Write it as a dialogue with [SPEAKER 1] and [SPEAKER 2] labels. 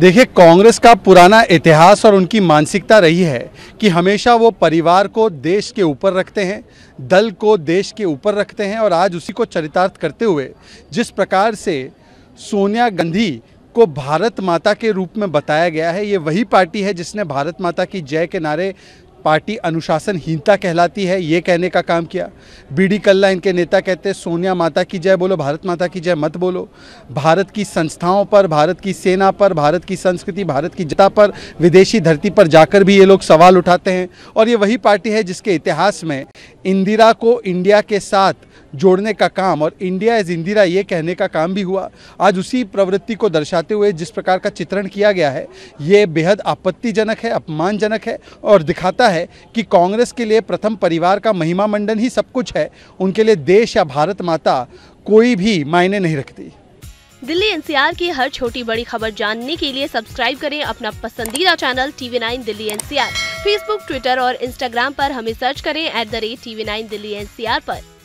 [SPEAKER 1] देखिए कांग्रेस का पुराना इतिहास और उनकी मानसिकता रही है कि हमेशा वो परिवार को देश के ऊपर रखते हैं दल को देश के ऊपर रखते हैं और आज उसी को चरितार्थ करते हुए जिस प्रकार से सोनिया गांधी को भारत माता के रूप में बताया गया है ये वही पार्टी है जिसने भारत माता की जय के नारे पार्टी अनुशासनहीनता कहलाती है ये कहने का काम किया बीडी कल्ला इनके नेता कहते हैं सोनिया माता की जय बोलो भारत माता की जय मत बोलो भारत की संस्थाओं पर भारत की सेना पर भारत की संस्कृति भारत की जनता पर विदेशी धरती पर जाकर भी ये लोग सवाल उठाते हैं और ये वही पार्टी है जिसके इतिहास में इंदिरा को इंडिया के साथ जोड़ने का काम और इंडिया इज इंदिरा ये कहने का काम भी हुआ आज उसी प्रवृत्ति को दर्शाते हुए जिस प्रकार का चित्रण किया गया है ये बेहद आपत्तिजनक है अपमानजनक है और दिखाता है कि कांग्रेस के लिए प्रथम परिवार का महिमा मंडन ही सब कुछ है उनके लिए देश या भारत माता कोई भी मायने नहीं रखती
[SPEAKER 2] दिल्ली एनसीआर की हर छोटी बड़ी खबर जानने के लिए सब्सक्राइब करें अपना पसंदीदा channel TV nine Delhi NCR Facebook Twitter और इंस्टाग्राम पर हमें सर्च करें at the rate TV nine Delhi NCR आरोप